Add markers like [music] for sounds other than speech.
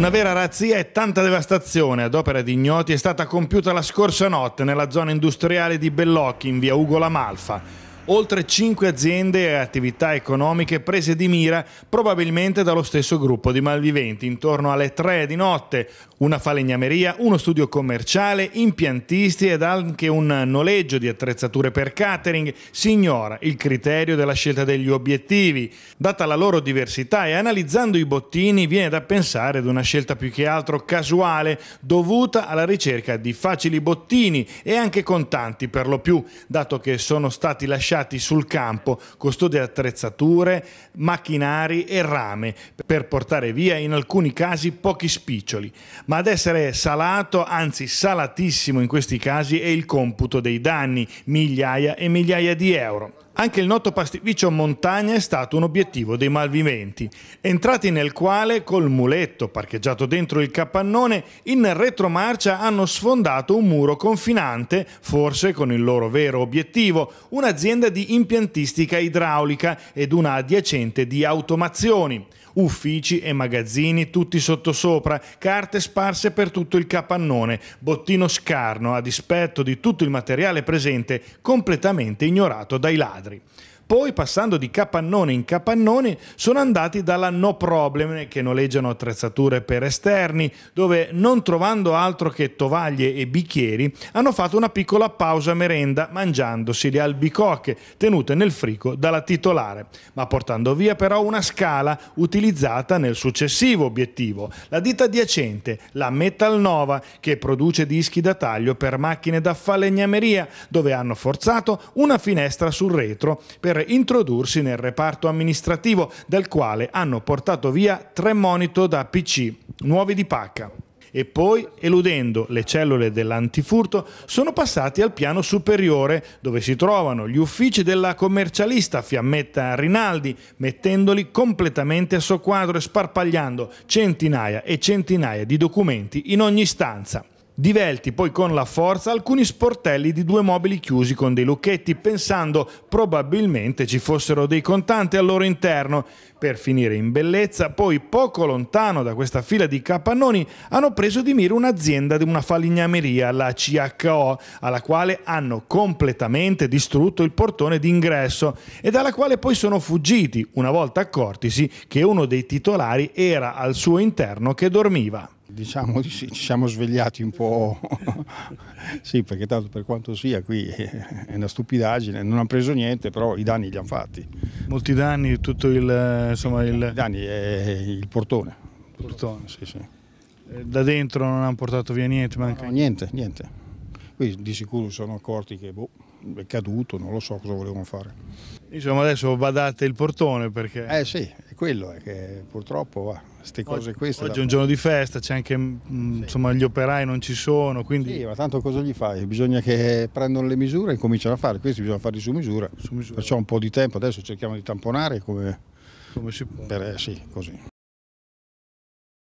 Una vera razzia e tanta devastazione ad opera di ignoti è stata compiuta la scorsa notte nella zona industriale di Bellocchi in via Ugo La oltre 5 aziende e attività economiche prese di mira probabilmente dallo stesso gruppo di malviventi intorno alle 3 di notte, una falegnameria, uno studio commerciale, impiantisti ed anche un noleggio di attrezzature per catering, si ignora il criterio della scelta degli obiettivi. Data la loro diversità e analizzando i bottini viene da pensare ad una scelta più che altro casuale dovuta alla ricerca di facili bottini e anche contanti per lo più, dato che sono stati lasciati impiegati sul campo, custodi attrezzature, macchinari e rame per portare via in alcuni casi pochi spiccioli, ma ad essere salato, anzi salatissimo in questi casi, è il computo dei danni, migliaia e migliaia di euro. Anche il noto pastificio Montagna è stato un obiettivo dei malviventi, entrati nel quale col muletto parcheggiato dentro il capannone in retromarcia hanno sfondato un muro confinante, forse con il loro vero obiettivo, un'azienda un'azienda di impiantistica idraulica ed una adiacente di automazioni. Uffici e magazzini tutti sottosopra, carte sparse per tutto il capannone, bottino scarno a dispetto di tutto il materiale presente completamente ignorato dai ladri. Poi passando di capannone in capannone sono andati dalla No Problem che noleggiano attrezzature per esterni, dove non trovando altro che tovaglie e bicchieri hanno fatto una piccola pausa merenda mangiandosi le albicocche tenute nel frigo dalla titolare, ma portando via però una scala utilizzata nel successivo obiettivo, la ditta adiacente, la Metal Nova che produce dischi da taglio per macchine da falegnameria, dove hanno forzato una finestra sul retro per introdursi nel reparto amministrativo, dal quale hanno portato via tre monitor da PC, nuovi di pacca e poi, eludendo le cellule dell'antifurto, sono passati al piano superiore, dove si trovano gli uffici della commercialista Fiammetta Rinaldi, mettendoli completamente a soqquadro e sparpagliando centinaia e centinaia di documenti in ogni stanza. Divelti poi con la forza alcuni sportelli di due mobili chiusi con dei lucchetti, pensando probabilmente ci fossero dei contanti al loro interno. Per finire in bellezza, poi poco lontano da questa fila di capannoni, hanno preso di mira un'azienda di una falegnameria, la CHO, alla quale hanno completamente distrutto il portone d'ingresso e dalla quale poi sono fuggiti, una volta accortisi che uno dei titolari era al suo interno che dormiva. Diciamo sì, [laughs] ci siamo svegliati un po', [laughs] sì, perché tanto per quanto sia qui è una stupidaggine, non hanno preso niente, però i danni li hanno fatti. Molti danni, tutto il... Insomma, il... I danni è il portone. Il portone, sì, sì. Eh, da dentro non hanno portato via niente? Manca... No, niente, niente. Qui di sicuro sono accorti che boh, è caduto, non lo so cosa volevano fare. Insomma adesso badate il portone perché... Eh sì, è quello, è che purtroppo va queste cose queste. Oggi è un giorno di festa, c'è anche, mm, insomma, gli operai non ci sono, quindi... Sì, ma tanto cosa gli fai? Bisogna che prendano le misure e cominciano a fare, questi bisogna farli su misura. su misura. Perciò un po' di tempo, adesso cerchiamo di tamponare come... Come si può. Per, eh, sì, così.